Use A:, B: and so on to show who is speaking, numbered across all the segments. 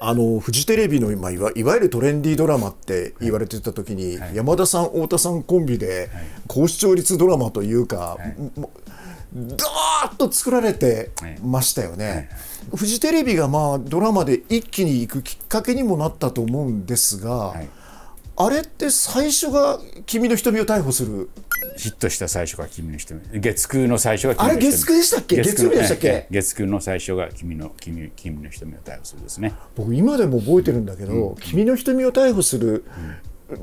A: あのフジテレビの今いわいわゆるトレンディードラマって言われてた時に、はい、山田さん太田さんコンビで、はい、高視聴率ドラマというか、はい、ドーッと作られてましたよね、フジテレビがまあドラマで
B: 一気に行
A: くきっかけにもなったと思うんですが。あれって最初
B: が「君の瞳」を逮捕するヒットした最初が君の瞳月9の最初が君の瞳あれ月9でしたっけ月曜でしたっけ月9の最初が君の君君の瞳を逮捕するですね
A: 僕今でも覚えてるんだけど、うん、君の瞳を逮捕する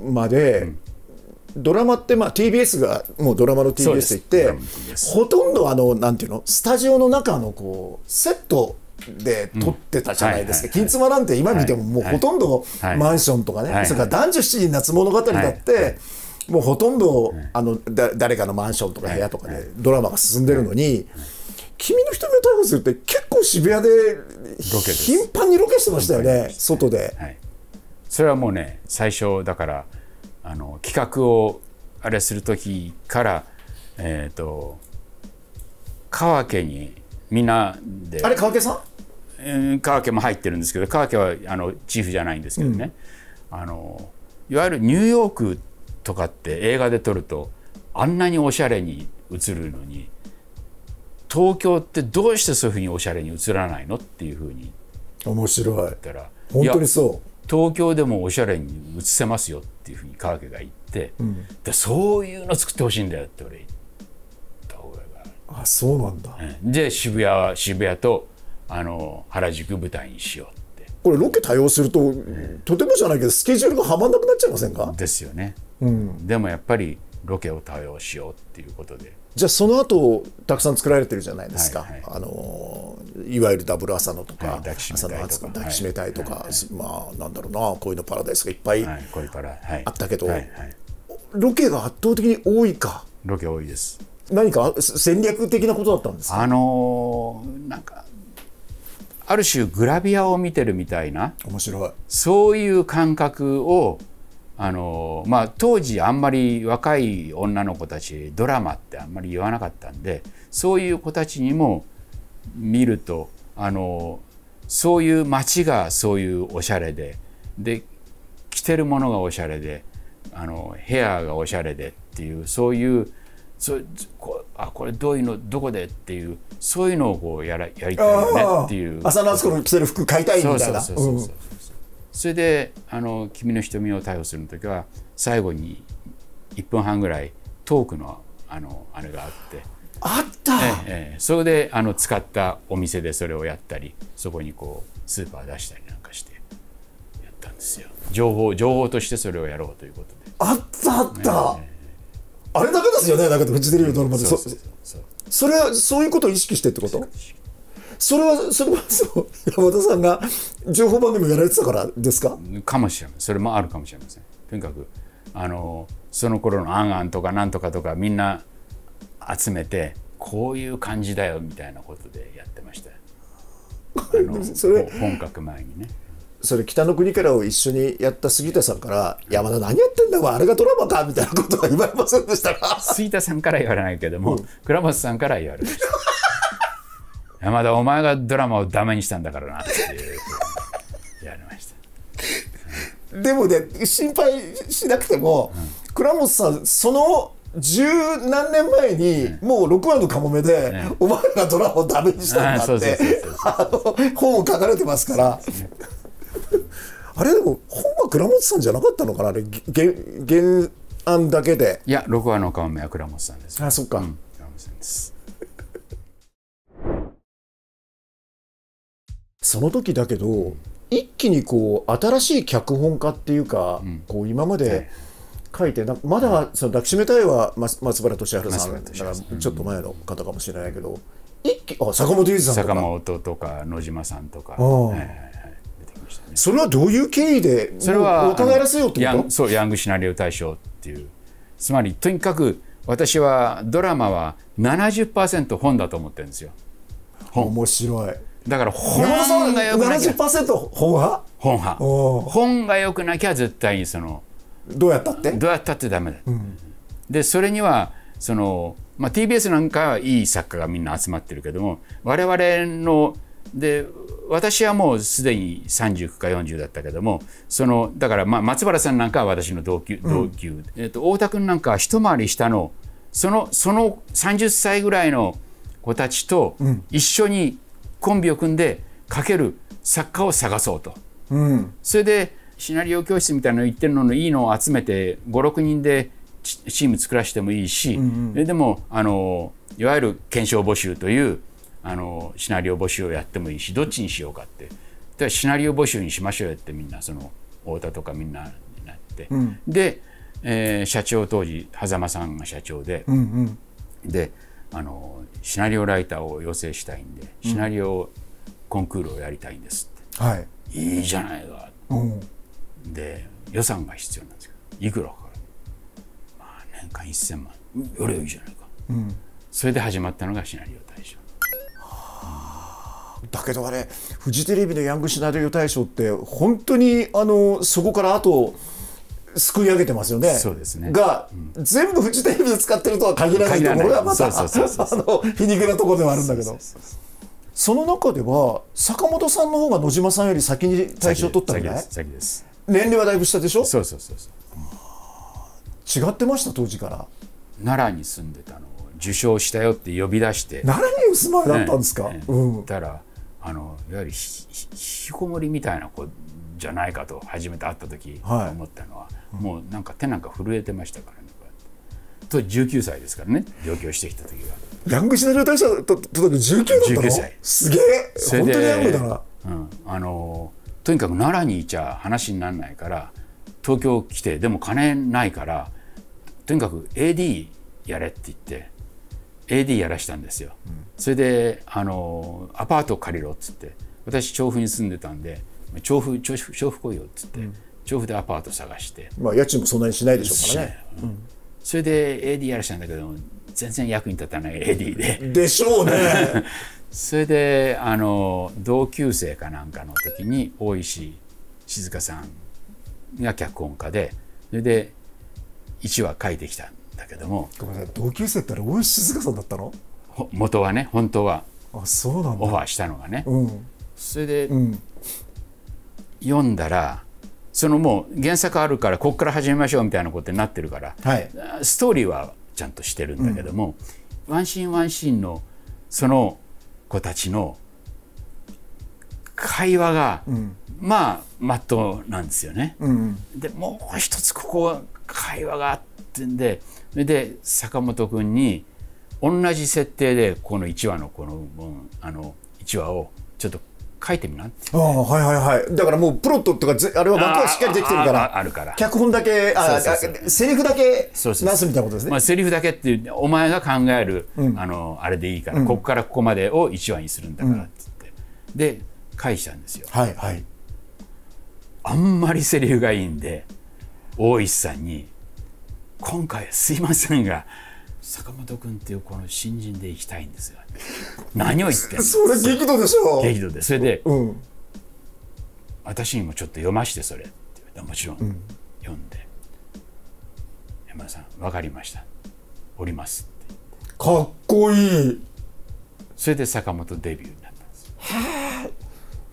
A: まで、うんうん、ドラマって、まあ、TBS がもうドラマの TBS っってほとんどあのなんていうのスタジオの中のこうセットで撮ってたじゃないですか、金妻なんて今見てももうほとんどマンションとかね、それから男女7人夏物語だって、もうほとんど、あのだ誰かのマンションとか部屋とかでドラマが進んでるのに。君の瞳を逮捕するって結構渋谷で頻繁にロケしてましたよね外で、
B: それはもうね最初だからあの企画をあれする時からえっ、ー、と川家にみんなであれ川家さん、うん、川家も入ってるんですけど川家はあのチーフじゃないんですけどね、うん、あのいわゆるニューヨークとかって映画で撮るとあんなにおしゃれに映るのに東京ってどうしてそういうふうにおしゃれに映らないのっていうふうに面白いったら本当にそう東京でもおしゃれに映せますよっていうふうに川家が言って、うん、でそういうの作ってほしいんだよって俺言って。あそうなんだ、で渋谷渋谷とあの原宿舞台にしようってこ
A: れロケ多用すると、うん、とてもじゃないけどスケジュールがはまんなくなっちゃいませんか
B: ですよね、うん、でもやっぱりロケを多用しようっていうことで
A: じゃあその後たくさん作られてるじゃないですか、はいはい、あのいわゆるダブル朝野とか、はい、抱きしめたいとか抱きしめたいとか、はいはい、まあなんだろうな恋のパラダイスがいっぱいあったけど、ロケが圧倒的に多いか
B: ロケ多いです
A: 何か戦略的なこ
B: とだったんですあのー、なんかある種グラビアを見てるみたいな面白いそういう感覚をあのー、まあ、当時あんまり若い女の子たちドラマってあんまり言わなかったんでそういう子たちにも見るとあのー、そういう街がそういうおしゃれでで着てるものがおしゃれであの部屋がおしゃれでっていうそういうそこあこれどういうのどこでっていうそういうのをこうやらやりたいよねっていう浅野敦子の着せ
A: る服買いたいみたいなそう
B: れであの「君の瞳」を逮捕する時は最後に1分半ぐらいトークのあのあれがあってあった、ええ、それであの使ったお店でそれをやったりそこにこうスーパー出したりなんかしてやったんですよ情報情報としてそれをやろうということで
A: あったあった、ねあれだけですよねだけどフジテレビのドラマでそそれはそういうことを意識してってことそれはそれはそう山田さんが情報番組をやられてたからですか
B: かもしれませんそれもあるかもしれませんとにかくあのその頃の「あんあん」とか「なんとか」とかみんな集めてこういう感じだよみたいなことでやってました
A: あの それ本格前にねそれ北の国からを一緒にやった杉田さんから「山田何やってんだあれがドラマ
B: か」みたいなことは言われませんでしたか杉田さんから言われないけども、うん、倉本さんから言われました山田お前がドラマをダメにしたんだからなっていう言われまし
A: た、でもね心配しなくても、うん、倉本さんその十何年前に、もう6話のかもめで、ね、お前がドラマをダメにしたんだって本を書かれてますから。あれでも本は倉本さんじゃなかったのかなあれ原案だけで
B: いや6話の顔面は倉本さんですあそっか、うん、倉本さんです その時だけど
A: 一気にこう新しい脚本家っていうか、うん、こう今まで、はい書いてまだその抱きしめたいは松原俊治さんだからちょっと前の方かもしれないけど、うん、一気あ坂本龍一さんとか坂
B: 本とか野島さんとか、うん、
A: それはどういう経緯でそれはお金やらせようっ
B: てことそうヤングシナリオ大賞っていうつまりとにかく私はドラマは70%本だと思ってるんですよ面白いだから本
A: が良くなきゃ70%本
B: 派本派本が良くなきゃ絶対にそのどうやったってどうやったってダメだ、うん、でそれにはその、まあ、TBS なんかはいい作家がみんな集まってるけども我々ので私はもうすでに3 0か40だったけどもそのだからまあ松原さんなんかは私の同級同級、うん、えー、と太田君なんかは一回り下のそのその30歳ぐらいの子たちと一緒にコンビを組んでかける作家を探そうと。うん、それでシナリオ教室みたいなの行ってるののいいのを集めて56人でチーム作らせてもいいし、うんうん、でもあのいわゆる検証募集というあのシナリオ募集をやってもいいしどっちにしようかってでシナリオ募集にしましょうよってみんなその太田とかみんなになって、うん、で、えー、社長当時狭間さんが社長で、うんうん、であのシナリオライターを養成したいんでシナリオコンクールをやりたいんですって、うん、はい、いいじゃないか、うん、で予算が必要なんですけどいくらかかる、まあ、年間1000万よりよいじゃないか、うん、それで始まったのがシナリオ大賞。
A: だけどあれフジテレビのヤングシナリオ大賞って本当にあのそこからあとすくい上げてますよね。そうですねが、うん、全部フジテレビで使ってるとは限らないところがまた皮肉なところではあるんだけど。その中では坂本さんの方が野島さんより先に
B: 大賞を取ったんじゃない年齢はだいぶ下でしょそうそうそうそう、違ってました当時から奈良に住んでたの受賞したよって呼び出して奈良に住まいだったんですか、ねね、うん、たらあのいわゆる引きこもりみたいな子じゃないかと初めて会った時思ったのは、はいうん、もうなんか手なんか震えてましたからねと19歳ですからね上京してきた時は。ヤングシナリオ大賞
A: とと19だった歳すげえ本当にヤングだな、
B: うん、あのとにかく奈良にいちゃ話にならないから東京来てでも金ないからとにかく AD やれって言って AD やらしたんですよ、うん、それであのアパート借りろっつって私調布に住んでたんで調布調布調布来いよっつって、うん、調布でアパート探して
A: まあ家賃もそんなにしないでしょうからね、うん、
B: それで AD やらしたんだけど全然役に立たない AD ででしょうね それであの同級生かなんかの時に大石静香さんが脚本家でそれで1話書いてきたんだけどもごめんなさい同級生ってあれ大静香さんだったの元はね本当はあそうなんオファーしたのがね、うん、それで、うん、読んだらそのもう原作あるからここから始めましょうみたいなことになってるから、はい、ストーリーはちゃんとしてるんだけども、うん、ワンシーンワンシーンのその子たちの会話が、うん、まあまっとうなんですよね。うんうん、でもう一つここは会話があってんでで坂本君に同じ設定でこの1話のこのあの1話をちょっと書いてみな
A: ああはいはいはいだからもうプロットとかあれは枠はしっかりできてるからあるから脚
B: 本だけあそうそうセリフだけ出すみたいなことですねまあ、セリフだけっていうお前が考える、うん、あのあれでいいから、うん、ここからここまでを1話にするんだからってって、で返したんですよはいはいあんまりセリフがいいんで大石さんに「今回すいませんが坂本君っていうこの新人で行きたいんですよ何を言ってんのそれ激怒でしょ激怒でそれで、うん、私にもちょっと読ましてそれって言もちろん、うん、読んで「山田さん分かりましたおります」ってかっこいいそれで坂本デビューになったんですは
A: あ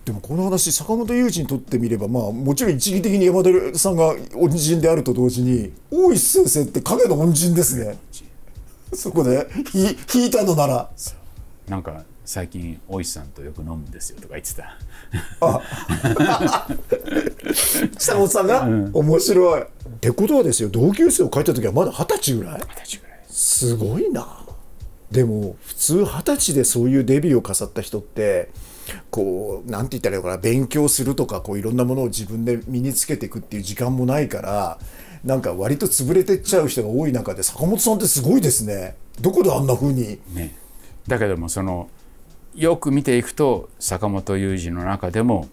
A: でもこの話坂本雄二にとってみれば、まあ、もちろん一義的に山田さんが恩人であると同時に大石先生って影の恩人ですね そこで引いたのなら
B: なんか最近大石さんとよく飲むんですよとか言ってたあ
A: 坂本さんが、うん、面白いってことはですよ同級生を書いた時はまだ二十歳ぐらい二十歳ぐらいすごいなでも普通二十歳でそういうデビューを飾った人ってこう、なんて言ったらいいのかな、勉強するとか、こういろんなものを自分で身につけていくっていう時間もないから、なんか割と潰れてっちゃう人が多い中で、坂本さんってすごいですね。どこであんな風に。
B: ね。だけども、その、よく見ていくと、坂本雄二の中でも、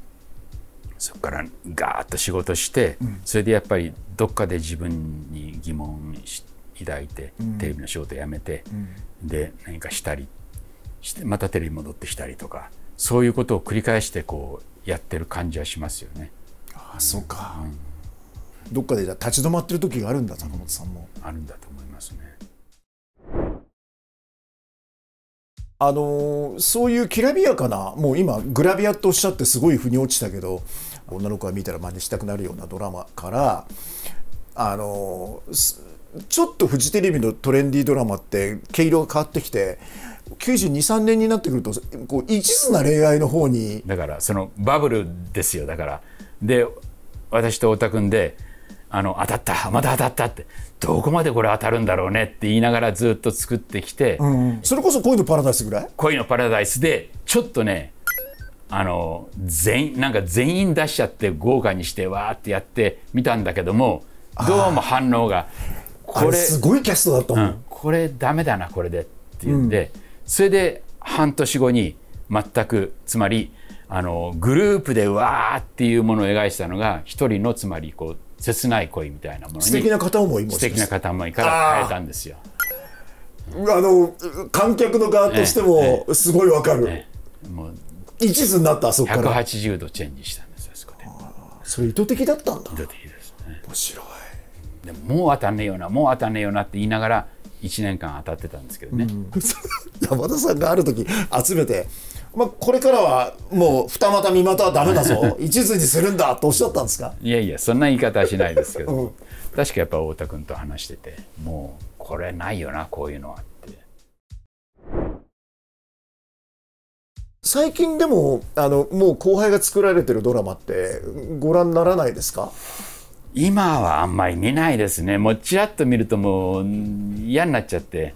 B: そこからガーッと仕事して、うん、それでやっぱりどっかで自分に疑問抱いて、うん、テレビの仕事辞めて、うん、で何かしたりしてまたテレビ戻ってきたりとかそういうことを繰り返してこうやってる感じはしますよね。ああそうか、うん、どっかで立ち止まってる時があるんだ坂本さんも。あるんだと思いますね。
A: あのー、そういうきらびやかなもう今グラビアとおっしゃってすごい腑に落ちたけど女の子が見たら真似したくなるようなドラマからあのー、ちょっとフジテレビのトレンディードラマって毛色が変わってきて92、3
B: 年になってくるとこう一途な恋愛の方にだからそのバブルですよだからで私と太田君であの当たったまた当たったってどこまでこれ当たるんだろうねって言いながらずっと作ってきて、う
A: ん、それこそ恋のパラダイスぐらい
B: 恋のパラダイスでちょっとねあの全員なんか全員出しちゃって豪華にしてわーってやってみたんだけどもどうも反応がこれすごいキャストだと思う、うん、これダメだなこれでって言うんで、うんそれで半年後に全くつまりあのグループでわーっていうものを描いてたのが一人のつまりこう切ない恋みたいなものに素敵な片思いも素敵な片思いから変えたんですよ。
A: あの観客の側としてもすごいわかる、ねね、もう一途になったあそこから
B: 180度チェンジしたんですあそこで
A: それ意図的だったん
B: だ意図的ですね面白いでもう当たんねえよなもう当たんねえよなって言いながら1年間当たってたんですけどね、う
A: ん、山田さんがある時集めて、まあ、これからはもう二股三股はだめだぞ 一途にするんだとおっしゃったんですか
B: いやいやそんな言い方はしないですけど、うん、確かやっぱ太田君と話しててもうこれないよなこういうのはって
A: 最近でもあのもう後輩が作られてるドラマってご覧にならないですか
B: 今はあんまり見ないですねもうちらっと見るともう嫌になっちゃって。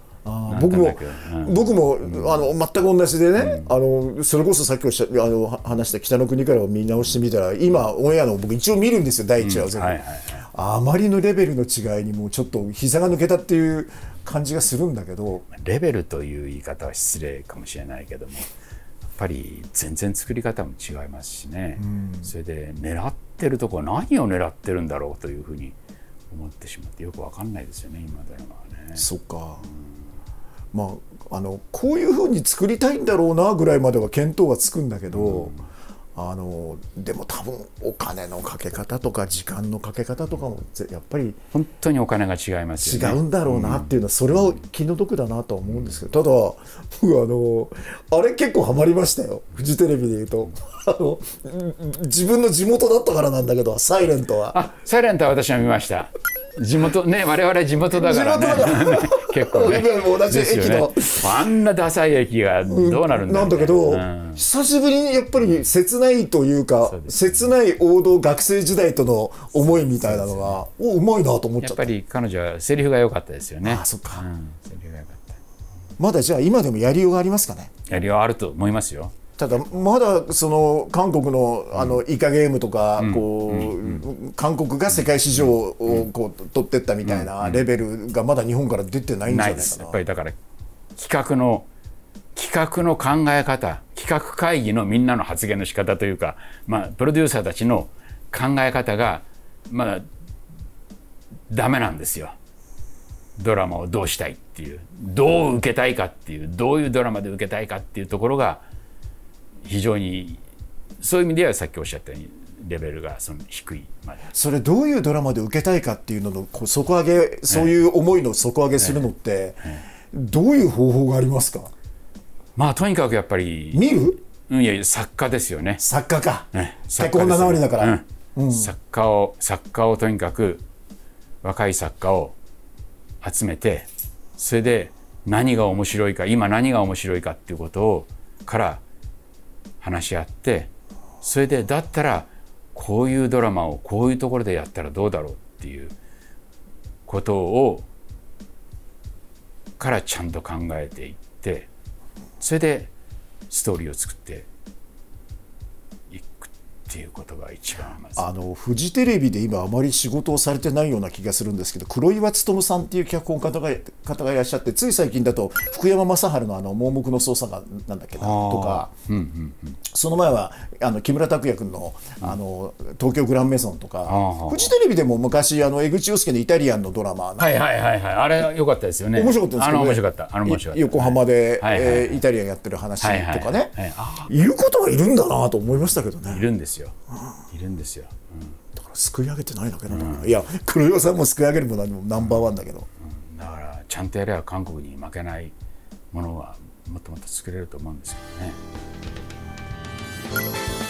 B: 僕も、うん、僕
A: もあの全く同じでね、うん、あのそれこそさっきおっしゃあの話した「北の国から」を見直してみたら今オンエアの僕一応見るんですよ第1話を全部、うんはいはい、あまりのレベルの違いにもうちょっと
B: 膝が抜けたっていう感じがするんだけどレベルという言い方は失礼かもしれないけどもぱり全然作り方も違いますしね、うん、それで狙ってるとこは何を狙ってるんだろうというふうに思ってしまってよく分かんないですよね今ではね。そっか、うん、まああのこういうふうに作り
A: たいんだろうなぐらいまでは見当がつくんだけど、うんあのでも多分お金のかけ方とか時間のかけ方とかもやっぱり
B: 本当にお金が違いま
A: す、ね、違うんだろうなっていうのは、それは気の毒だなとは思うんですけど、うん、ただ僕あのあれ結構はまりましたよフジテレビで言うとあの自分の地元だったからなんだけど「サイレント
B: は「サイレントは私は見ました。地元ね我々地元だからね 結構ね同じ駅の、あんなダサい駅が
A: どうなるんだ、なんだけど、久しぶりにやっぱり切ないというか、切ない王道学生時代との思いみたいなのがおうまいなと思っちゃったやっ
B: ぱり彼女はセリフが良かったですよねあそっか、セリフが良かった
A: まだじゃあ今でもやりようがありますかね
B: やりようあると思いますよ
A: ただ、まだその韓国のあのイカゲームとか、こう韓国が世界市場をこう取ってったみたいなレベルがまだ日本から出てないんじゃないです
B: かやっぱりだから企画の企画の考え方企画会議のみんなの発言の仕方というか、まあ、プロデューサーたちの考え方がまあダメなんですよドラマをどうしたいっていうどう受けたいかっていうどういうドラマで受けたいかっていうところが非常にそういう意味ではさっきおっしゃったようにレベルがその低い
A: それどういうドラマで受けたいかっていうのの底上げそういう思いの底上げするのって、どういう方法がありますか
B: まあとにかくやっぱり見るいや作家ですよね作家か、結構女治りだから、うんうん、作家を作家をとにかく若い作家を集めてそれで何が面白いか今何が面白いかっていうことをから話し合ってそれでだったらこういうドラマをこういうところでやったらどうだろうっていうことをからちゃんと考えていってそれでストーリーを作ってっていうことが一番
A: あのフジテレビで今あまり仕事をされてないような気がするんですけど黒岩勉さんっていう脚本家が方がいらっしゃってつい最近だと福山雅治のあの盲目の捜査官なんだっけなとか、
B: うんうんうん、
A: その前はあの木村拓哉君のあの東京グランメゾンとかフジテレビでも昔あの江口洋介のイタリアンのドラマはいはいはいはいあれ良かったですよね面白かったですね、あの面白かったあの面白かった横浜で、はいはい、えー、イタリアンやってる話とかね、はいはいはいい、うことはいるんだなと思いましたけどねいるんですよですよ、いるんですよ、うん、だからすくい上げてないだけなんだけど、いや黒岩さんもすくい上げるも何もナンバーワンだけど、
B: うん、だからちゃんとやれば韓国に負けないものはもっともっと作れると思うんですけどね。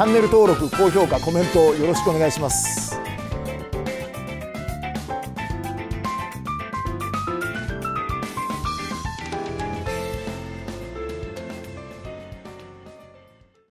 A: チャンネル登録高評価コメントよろしくお願いします